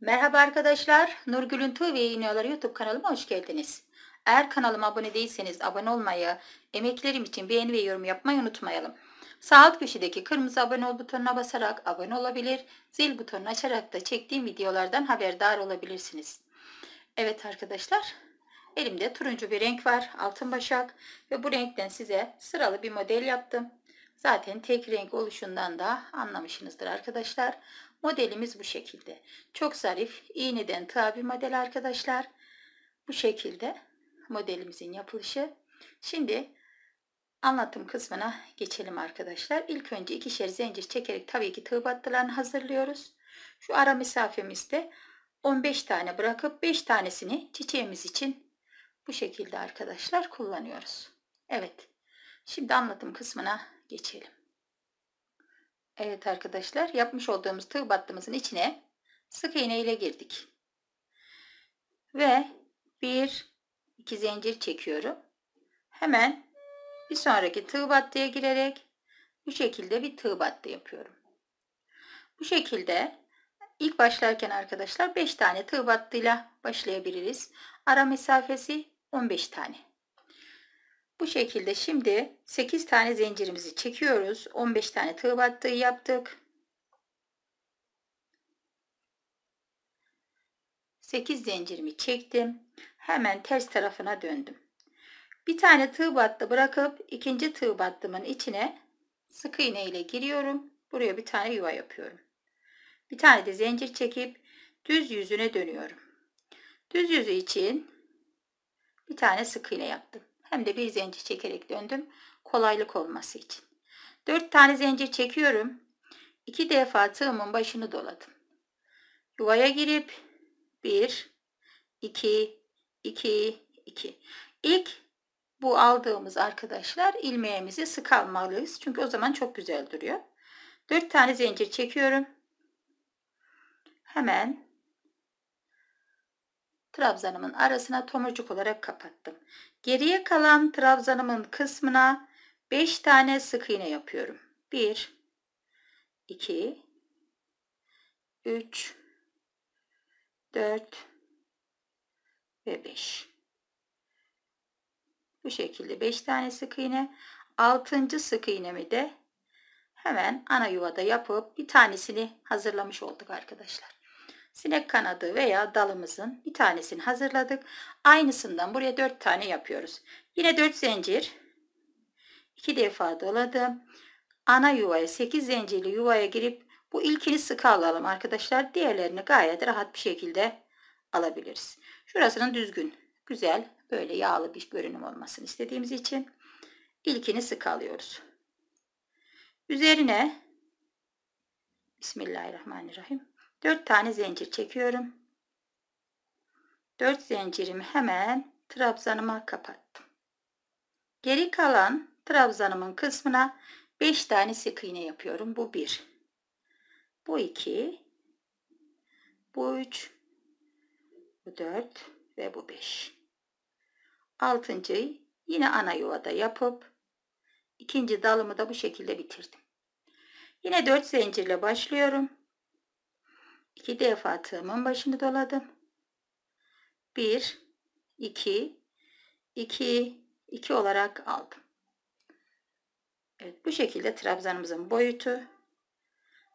Merhaba arkadaşlar, Nurgül'ün Tığ ve Yayınıyorları YouTube kanalıma hoş geldiniz. Eğer kanalıma abone değilseniz abone olmayı, emeklerim için beğeni ve yorum yapmayı unutmayalım. Sağ alt köşedeki kırmızı abone ol butonuna basarak abone olabilir, zil butonunu açarak da çektiğim videolardan haberdar olabilirsiniz. Evet arkadaşlar, elimde turuncu bir renk var, altın başak ve bu renkten size sıralı bir model yaptım. Zaten tek renk oluşundan da anlamışsınızdır arkadaşlar. Modelimiz bu şekilde. Çok zarif, iğneden tığ model arkadaşlar. Bu şekilde modelimizin yapılışı. Şimdi anlatım kısmına geçelim arkadaşlar. İlk önce ikişer zincir çekerek tabii ki tığ battılarını hazırlıyoruz. Şu ara mesafemizde 15 tane bırakıp 5 tanesini çiçeğimiz için bu şekilde arkadaşlar kullanıyoruz. Evet. Şimdi anlatım kısmına geçelim. Evet arkadaşlar yapmış olduğumuz tığ battımızın içine sık iğne ile girdik. Ve bir iki zincir çekiyorum. Hemen bir sonraki tığ battıya girerek bu şekilde bir tığ battı yapıyorum. Bu şekilde ilk başlarken arkadaşlar 5 tane tığ battıyla başlayabiliriz. Ara mesafesi 15 tane. Bu şekilde şimdi 8 tane zincirimizi çekiyoruz. 15 tane tığ battığı yaptık. 8 zincirimi çektim. Hemen ters tarafına döndüm. Bir tane tığ battı bırakıp ikinci tığ battımın içine sık iğne ile giriyorum. Buraya bir tane yuva yapıyorum. Bir tane de zincir çekip düz yüzüne dönüyorum. Düz yüzü için bir tane sık iğne yaptım hem de bir zincir çekerek döndüm kolaylık olması için. 4 tane zincir çekiyorum. 2 defa tığımın başını doladım. Yuvaya girip 1 2 2 2. İlk bu aldığımız arkadaşlar ilmeğimizi sık almalıyız. Çünkü o zaman çok güzel duruyor. 4 tane zincir çekiyorum. Hemen trabzanımın arasına tomurcuk olarak kapattım. Geriye kalan trabzanımın kısmına 5 tane sık iğne yapıyorum. 1 2 3 4 ve 5. Bu şekilde 5 tane sık iğne. 6. sık iğnemi de hemen ana yuvada yapıp bir tanesini hazırlamış olduk arkadaşlar sinek kanadı veya dalımızın bir tanesini hazırladık. Aynısından buraya dört tane yapıyoruz. Yine dört zincir. 2 defa doladım. Ana yuvaya sekiz zincirli yuvaya girip bu ilkini sıkı alalım arkadaşlar. Diğerlerini gayet rahat bir şekilde alabiliriz. Şurasının düzgün, güzel, böyle yağlı bir görünüm olmasını istediğimiz için ilkini sık alıyoruz. Üzerine Bismillahirrahmanirrahim. 4 tane zincir çekiyorum. 4 zincirimi hemen trabzanıma kapattım. Geri kalan trabzanımın kısmına 5 tane sık iğne yapıyorum. Bu 1. Bu 2. Bu 3. Bu 4 ve bu 5. Altıncıyı yine ana yuvada yapıp ikinci dalımı da bu şekilde bitirdim. Yine 4 zincirle başlıyorum. 2 defa tığımın başını doladım. 1 2 2 2 olarak aldım. Evet bu şekilde trabzanımızın boyutu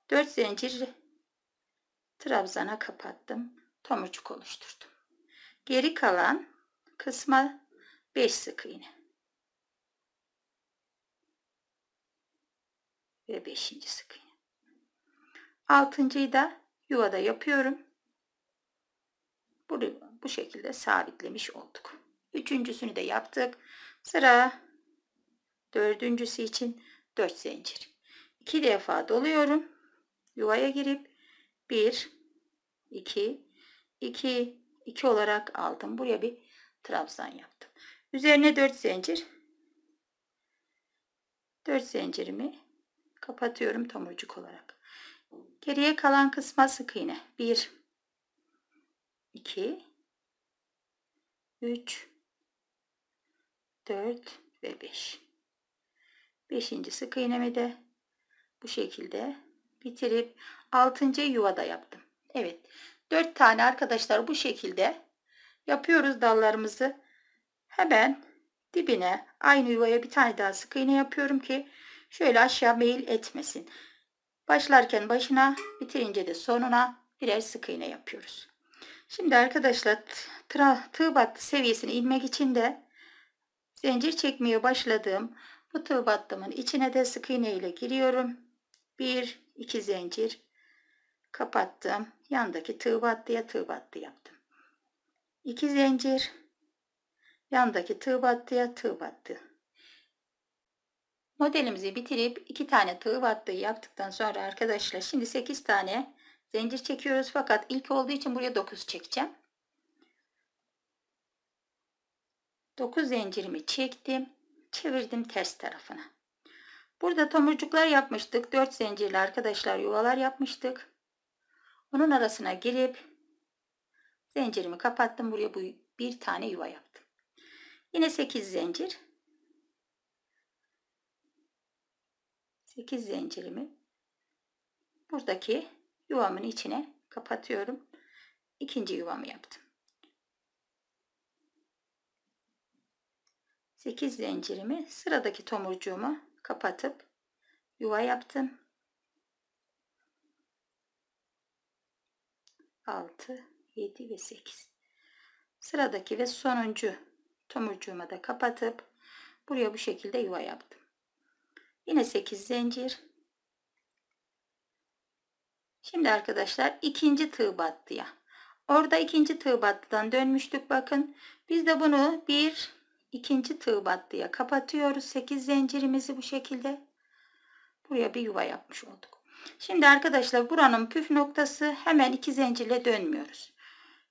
4 zincir trabzana kapattım. Tomurcuk oluşturdum. Geri kalan kısma 5 sık iğne. Ve 5. sık iğne. Altıncıyı da yuvada yapıyorum. Burayı bu şekilde sabitlemiş olduk. Üçüncüsünü de yaptık. Sıra dördüncüsü için 4 zincir. 2 defa doluyorum. Yuvaya girip 1 2 2 2 olarak aldım. Buraya bir trabzan yaptım. Üzerine 4 zincir. 4 zincirimi kapatıyorum tomurcuk olarak. Geriye kalan kısma sık iğne. 1 2 3 4 ve 5. 5. sık iğnemi de bu şekilde bitirip 6. yuvada yaptım. Evet. 4 tane arkadaşlar bu şekilde yapıyoruz dallarımızı. Hemen dibine aynı yuvaya bir tane daha sık iğne yapıyorum ki şöyle aşağı meyil etmesin. Başlarken başına, bitirince de sonuna birer sık iğne yapıyoruz. Şimdi arkadaşlar tığ battı seviyesine inmek için de zincir çekmeye başladığım bu tığ battımın içine de sık iğne ile giriyorum. 1 2 zincir kapattım. Yandaki tığ battıya tığ battı yaptım. 2 zincir yandaki tığ battıya tığ battı Modelimizi bitirip 2 tane tığ battığı yaptıktan sonra arkadaşlar şimdi 8 tane zincir çekiyoruz. Fakat ilk olduğu için buraya 9 çekeceğim. 9 zincirimi çektim. Çevirdim ters tarafına. Burada tomurcuklar yapmıştık. 4 zincirli arkadaşlar yuvalar yapmıştık. Onun arasına girip zincirimi kapattım. Buraya bu bir tane yuva yaptım. Yine 8 zincir. 8 zincirimi buradaki yuvamın içine kapatıyorum. İkinci yuvamı yaptım. 8 zincirimi sıradaki tomurcuğuma kapatıp yuva yaptım. 6, 7 ve 8. Sıradaki ve sonuncu tomurcuğuma da kapatıp buraya bu şekilde yuva yaptım. Yine 8 zincir. Şimdi arkadaşlar ikinci tığ battıya. Orada ikinci tığ battıdan dönmüştük bakın. Biz de bunu bir ikinci tığ battıya kapatıyoruz. 8 zincirimizi bu şekilde. Buraya bir yuva yapmış olduk. Şimdi arkadaşlar buranın püf noktası hemen iki zincirle dönmüyoruz.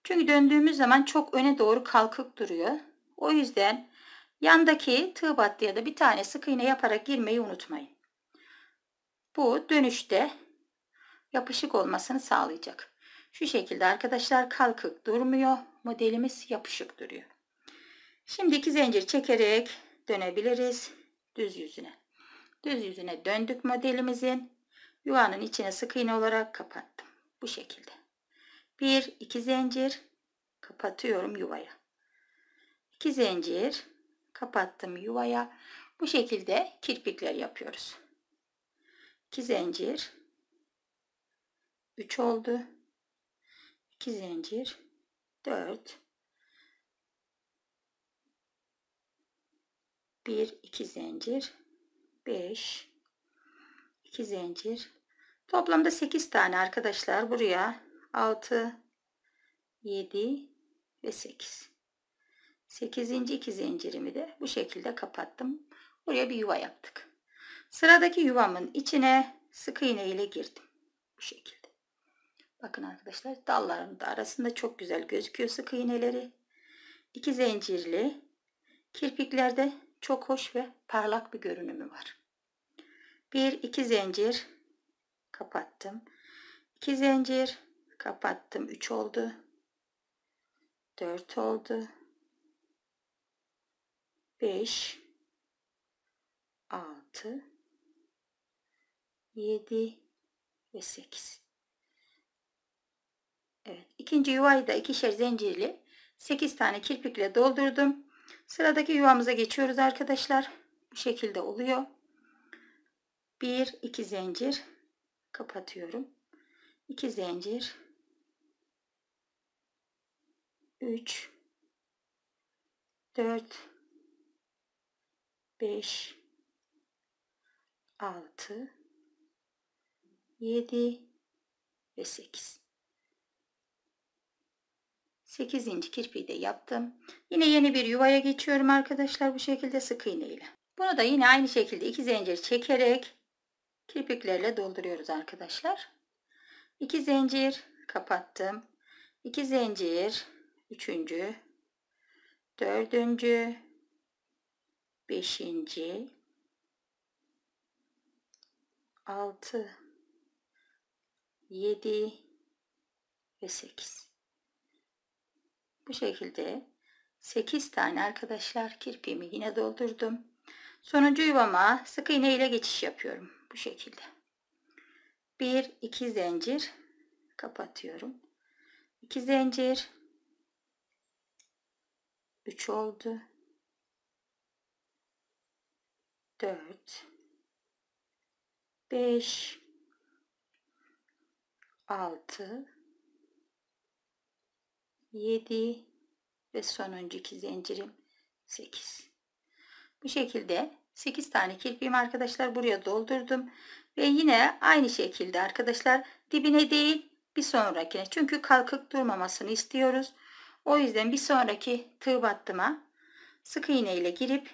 Çünkü döndüğümüz zaman çok öne doğru kalkık duruyor. O yüzden Yandaki tığ battıya da bir tane sık iğne yaparak girmeyi unutmayın. Bu dönüşte yapışık olmasını sağlayacak. Şu şekilde arkadaşlar kalkık durmuyor. Modelimiz yapışık duruyor. Şimdi iki zincir çekerek dönebiliriz düz yüzüne. Düz yüzüne döndük modelimizin. Yuvanın içine sık iğne olarak kapattım. Bu şekilde. Bir, iki zincir kapatıyorum yuvaya. İki zincir kapattım yuvaya. Bu şekilde kirpikler yapıyoruz. 2 zincir 3 oldu. 2 zincir 4 1 2 zincir 5 2 zincir toplamda 8 tane arkadaşlar buraya 6 7 ve 8 8. iki zincirimi de bu şekilde kapattım. Buraya bir yuva yaptık. Sıradaki yuvamın içine sık iğne ile girdim. Bu şekilde. Bakın arkadaşlar dalların da arasında çok güzel gözüküyor sık iğneleri. İki zincirli kirpiklerde çok hoş ve parlak bir görünümü var. Bir iki zincir kapattım. İki zincir kapattım. üç oldu. Dört oldu. 5 6 7 ve 8 Evet ikinci yuvayı da ikişer zincirli 8 tane kirpikle doldurdum sıradaki yuvamıza geçiyoruz arkadaşlar bu şekilde oluyor 1 2 zincir kapatıyorum 2 zincir 3 4 5 6 7 ve 8. 8. kirpiği de yaptım. Yine yeni bir yuvaya geçiyorum arkadaşlar bu şekilde sık iğne ile. Bunu da yine aynı şekilde iki zincir çekerek kirpiklerle dolduruyoruz arkadaşlar. 2 zincir kapattım. 2 zincir, 3. 4 beşinci, altı, yedi ve sekiz. Bu şekilde sekiz tane arkadaşlar kirpimi yine doldurdum. Sonuncu yuvama sık iğne ile geçiş yapıyorum. Bu şekilde. Bir iki zincir kapatıyorum. İki zincir üç oldu 4 5 6 7 ve son önceki zincirim 8 bu şekilde 8 tane kirpiğim arkadaşlar buraya doldurdum ve yine aynı şekilde arkadaşlar dibine değil bir sonrakine çünkü kalkık durmamasını istiyoruz o yüzden bir sonraki tığ battıma sık iğne ile girip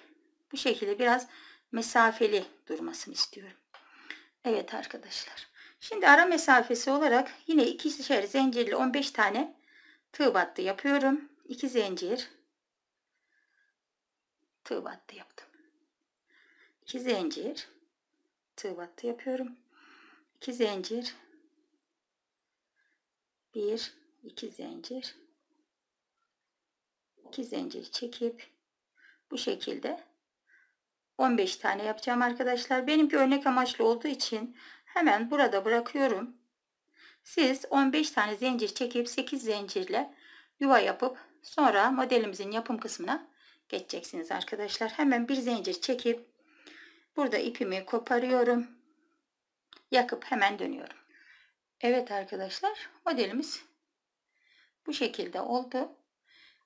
bu şekilde biraz mesafeli durmasını istiyorum. Evet arkadaşlar. Şimdi ara mesafesi olarak yine ikişer zincirli 15 tane tığ battı yapıyorum. 2 zincir tığ battı yaptım. 2 zincir tığ battı yapıyorum. 2 zincir 1 2 zincir 2 zincir çekip bu şekilde 15 tane yapacağım arkadaşlar. Benimki örnek amaçlı olduğu için hemen burada bırakıyorum. Siz 15 tane zincir çekip 8 zincirle yuva yapıp sonra modelimizin yapım kısmına geçeceksiniz arkadaşlar. Hemen bir zincir çekip burada ipimi koparıyorum. Yakıp hemen dönüyorum. Evet arkadaşlar modelimiz bu şekilde oldu.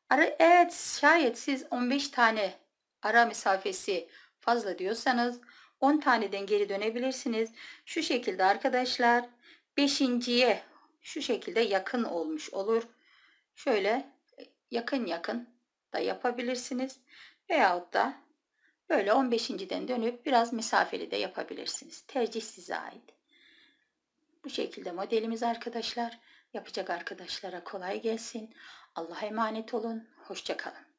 Ara, evet şayet siz 15 tane ara mesafesi fazla diyorsanız 10 taneden geri dönebilirsiniz. Şu şekilde arkadaşlar 5.ye şu şekilde yakın olmuş olur. Şöyle yakın yakın da yapabilirsiniz. Veyahut da böyle 15.den dönüp biraz mesafeli de yapabilirsiniz. Tercih size ait. Bu şekilde modelimiz arkadaşlar. Yapacak arkadaşlara kolay gelsin. Allah'a emanet olun. Hoşçakalın.